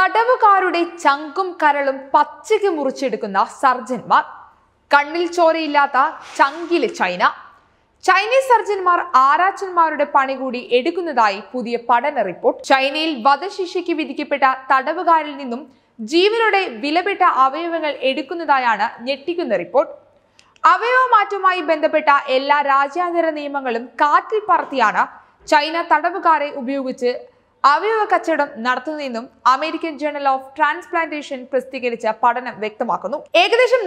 തടവുകാരുടെ ചങ്കും കരളും പച്ചയ്ക്ക് മുറിച്ചെടുക്കുന്ന സർജന്മാർ കണ്ണിൽ ചോരയില്ലാത്ത ചങ്കിലെ ചൈന ചൈനീസ് സർജന്മാർ ആരാച്ചന്മാരുടെ പണി കൂടി എടുക്കുന്നതായി പുതിയ പഠന റിപ്പോർട്ട് ചൈനയിൽ വധശിക്ഷയ്ക്ക് വിധിക്കപ്പെട്ട തടവുകാരിൽ നിന്നും ജീവനോടെ വിലപ്പെട്ട അവയവങ്ങൾ എടുക്കുന്നതായാണ് ഞെട്ടിക്കുന്ന റിപ്പോർട്ട് അവയവമാറ്റവുമായി ബന്ധപ്പെട്ട എല്ലാ രാജ്യാന്തര നിയമങ്ങളും കാറ്റിൽ പറത്തിയാണ് ചൈന തടവുകാരെ ഉപയോഗിച്ച് അവയവ കച്ചവടം നടത്തുന്നതെന്നും അമേരിക്കൻ ജേണൽ ഓഫ് ട്രാൻസ്പ്ലാന്റേഷൻ പ്രസിദ്ധീകരിച്ച പഠനം വ്യക്തമാക്കുന്നു ഏകദേശം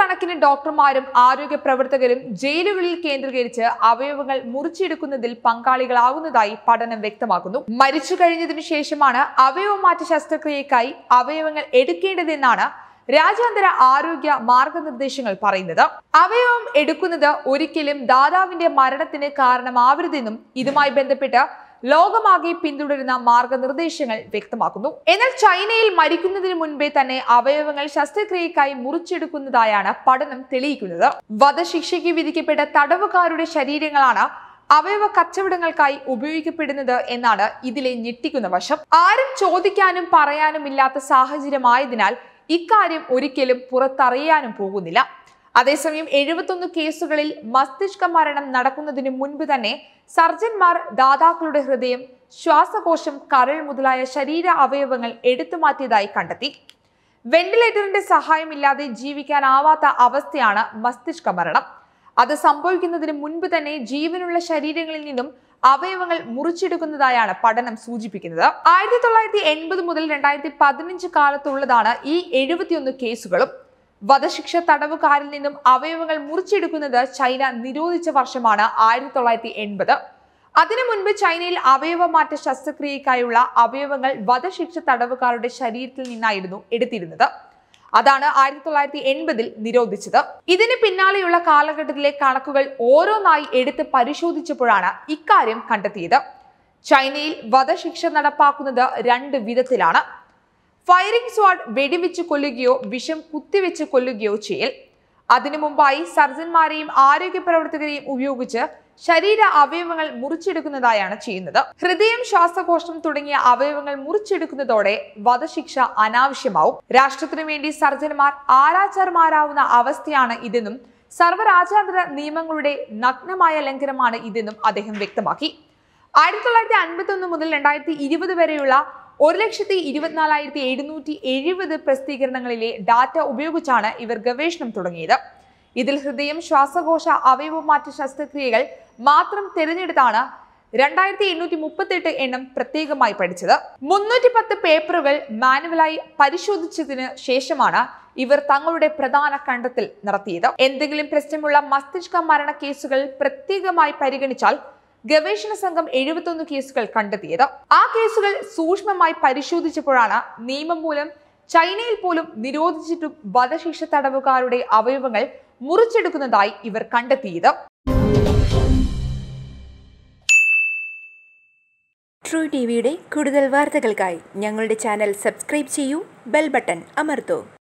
കണക്കിന് ഡോക്ടർമാരും ആരോഗ്യ പ്രവർത്തകരും ജയിലുകളിൽ കേന്ദ്രീകരിച്ച് അവയവങ്ങൾ മുറിച്ചെടുക്കുന്നതിൽ പങ്കാളികളാവുന്നതായി പഠനം വ്യക്തമാക്കുന്നു മരിച്ചു കഴിഞ്ഞതിനു ശേഷമാണ് അവയവമാറ്റ ശസ്ത്രക്രിയക്കായി അവയവങ്ങൾ എടുക്കേണ്ടതെന്നാണ് രാജ്യാന്തര ആരോഗ്യ മാർഗനിർദ്ദേശങ്ങൾ പറയുന്നത് അവയവം എടുക്കുന്നത് ഒരിക്കലും ദാതാവിന്റെ മരണത്തിന് കാരണമാവരുതെന്നും ഇതുമായി ബന്ധപ്പെട്ട് ലോകമാകെ പിന്തുടരുന്ന മാർഗനിർദ്ദേശങ്ങൾ വ്യക്തമാക്കുന്നു എന്നാൽ ചൈനയിൽ മരിക്കുന്നതിന് മുൻപേ തന്നെ അവയവങ്ങൾ ശസ്ത്രക്രിയക്കായി മുറിച്ചെടുക്കുന്നതായാണ് പഠനം തെളിയിക്കുന്നത് വധശിക്ഷയ്ക്ക് വിധിക്കപ്പെട്ട തടവുകാരുടെ ശരീരങ്ങളാണ് അവയവ കച്ചവടങ്ങൾക്കായി ഉപയോഗിക്കപ്പെടുന്നത് എന്നാണ് ഇതിലെ ഞെട്ടിക്കുന്ന വശം ആരും ചോദിക്കാനും പറയാനും ഇല്ലാത്ത സാഹചര്യമായതിനാൽ ഇക്കാര്യം ഒരിക്കലും പുറത്തറിയാനും പോകുന്നില്ല അതേസമയം എഴുപത്തൊന്ന് കേസുകളിൽ മസ്തിഷ്ക മരണം നടക്കുന്നതിന് മുൻപ് തന്നെ സർജന്മാർ ദാതാക്കളുടെ ഹൃദയം ശ്വാസകോശം കരൾ മുതലായ ശരീര അവയവങ്ങൾ എടുത്തുമാറ്റിയതായി കണ്ടെത്തി വെന്റിലേറ്ററിന്റെ സഹായമില്ലാതെ ജീവിക്കാനാവാത്ത അവസ്ഥയാണ് മസ്തിഷ്ക മരണം അത് സംഭവിക്കുന്നതിന് മുൻപ് തന്നെ ജീവനുള്ള ശരീരങ്ങളിൽ നിന്നും അവയവങ്ങൾ മുറിച്ചെടുക്കുന്നതായാണ് പഠനം സൂചിപ്പിക്കുന്നത് ആയിരത്തി തൊള്ളായിരത്തി എൺപത് മുതൽ രണ്ടായിരത്തി പതിനഞ്ച് കാലത്തുള്ളതാണ് ഈ എഴുപത്തിയൊന്ന് കേസുകളും വധശിക്ഷ തടവുകാരിൽ നിന്നും അവയവങ്ങൾ മുറിച്ചെടുക്കുന്നത് ചൈന നിരോധിച്ച വർഷമാണ് ആയിരത്തി തൊള്ളായിരത്തി എൺപത് അതിനു മുൻപ് ചൈനയിൽ അവയവമാറ്റ ശസ്ത്രക്രിയക്കായുള്ള അവയവങ്ങൾ വധശിക്ഷ തടവുകാരുടെ ശരീരത്തിൽ നിന്നായിരുന്നു എടുത്തിരുന്നത് അതാണ് ആയിരത്തി തൊള്ളായിരത്തി എൺപതിൽ നിരോധിച്ചത് ഇതിന് പിന്നാലെയുള്ള കാലഘട്ടത്തിലെ കണക്കുകൾ ഓരോന്നായി എടുത്ത് പരിശോധിച്ചപ്പോഴാണ് ഇക്കാര്യം കണ്ടെത്തിയത് ചൈനയിൽ വധശിക്ഷ നടപ്പാക്കുന്നത് രണ്ട് വിധത്തിലാണ് ഫയറിംഗ് സ്വാഡ് വെടിവെച്ച് കൊല്ലുകയോ വിഷം കുത്തിവെച്ച് കൊല്ലുകയോ ചെയ്യൽ അതിനു മുമ്പായി സർജന്മാരെയും ആരോഗ്യ പ്രവർത്തകരെയും ഉപയോഗിച്ച് ശരീര അവയവങ്ങൾ മുറിച്ചെടുക്കുന്നതായാണ് ചെയ്യുന്നത് ഹൃദയം ശ്വാസകോശം തുടങ്ങിയ അവയവങ്ങൾ മുറിച്ചെടുക്കുന്നതോടെ വധശിക്ഷ അനാവശ്യമാവും രാഷ്ട്രത്തിനു വേണ്ടി സർജന്മാർ ആരാചാർമാരാവുന്ന അവസ്ഥയാണ് ഇതെന്നും സർവരാജാന്തര നിയമങ്ങളുടെ നഗ്നമായ ലംഘനമാണ് ഇതെന്നും അദ്ദേഹം വ്യക്തമാക്കി ആയിരത്തി തൊള്ളായിരത്തി അൻപത്തി ഒന്ന് മുതൽ രണ്ടായിരത്തി ഇരുപത് വരെയുള്ള ഒരു ലക്ഷത്തി ഇരുപത്തിനാലായിരത്തി എഴുന്നൂറ്റി എഴുപത് പ്രസിദ്ധീകരണങ്ങളിലെ ഡാറ്റ ഉപയോഗിച്ചാണ് ഇവർ ഗവേഷണം തുടങ്ങിയത് ഇതിൽ ഹൃദയം ശ്വാസകോശ അവയവമാറ്റ ശസ്ത്രക്രിയകൾ മാത്രം തിരഞ്ഞെടുത്താണ് രണ്ടായിരത്തി എണ്ണൂറ്റി മുപ്പത്തെട്ട് എണ്ണം പ്രത്യേകമായി പഠിച്ചത് മുന്നൂറ്റി പത്ത് പേപ്പറുകൾ മാനുവലായി പരിശോധിച്ചതിന് ശേഷമാണ് ഇവർ തങ്ങളുടെ പ്രധാന കണ്ടെത്തൽ നടത്തിയത് എന്തെങ്കിലും പ്രശ്നമുള്ള മസ്തിഷ്ക മരണ കേസുകൾ പ്രത്യേകമായി പരിഗണിച്ചാൽ ഗവേഷണ സംഘം എഴുപത്തൊന്ന് കേസുകൾ കണ്ടെത്തിയത് ആ കേസുകൾ സൂക്ഷ്മമായി പരിശോധിച്ചപ്പോഴാണ് നിയമം മൂലം ചൈനയിൽ പോലും നിരോധിച്ചിട്ടും വധശിക്ഷ തടവുകാരുടെ അവയവങ്ങൾ മുറിച്ചെടുക്കുന്നതായി ഇവർ കണ്ടെത്തിയത് ട്രൂ ടി വിയുടെ കൂടുതൽ വാർത്തകൾക്കായി ഞങ്ങളുടെ ചാനൽ സബ്സ്ക്രൈബ് ചെയ്യൂ ബെൽ ബട്ടൺ അമർത്തൂ